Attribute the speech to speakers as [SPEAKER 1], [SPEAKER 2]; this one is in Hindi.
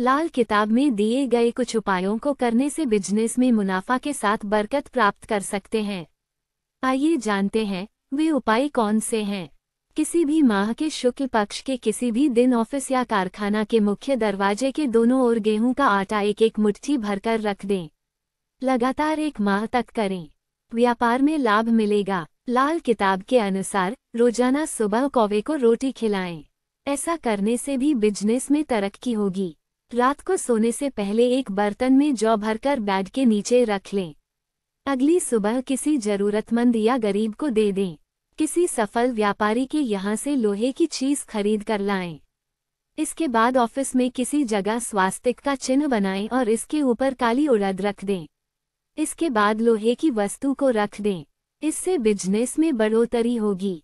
[SPEAKER 1] लाल किताब में दिए गए कुछ उपायों को करने से बिजनेस में मुनाफा के साथ बरकत प्राप्त कर सकते हैं आइए जानते हैं वे उपाय कौन से हैं किसी भी माह के शुक्ल पक्ष के किसी भी दिन ऑफिस या कारखाना के मुख्य दरवाजे के दोनों ओर गेहूं का आटा एक एक मुट्ठी भरकर रख दें लगातार एक माह तक करें व्यापार में लाभ मिलेगा लाल किताब के अनुसार रोजाना सुबह कौवे को रोटी खिलाएं ऐसा करने से भी बिजनेस में तरक्की होगी रात को सोने से पहले एक बर्तन में जौ भरकर बेड के नीचे रख लें अगली सुबह किसी जरूरतमंद या गरीब को दे दें किसी सफल व्यापारी के यहाँ से लोहे की चीज़ खरीद कर लाएं। इसके बाद ऑफिस में किसी जगह स्वास्तिक का चिन्ह बनाएं और इसके ऊपर काली उड़द रख दें इसके बाद लोहे की वस्तु को रख दें इससे बिजनेस में बढ़ोतरी होगी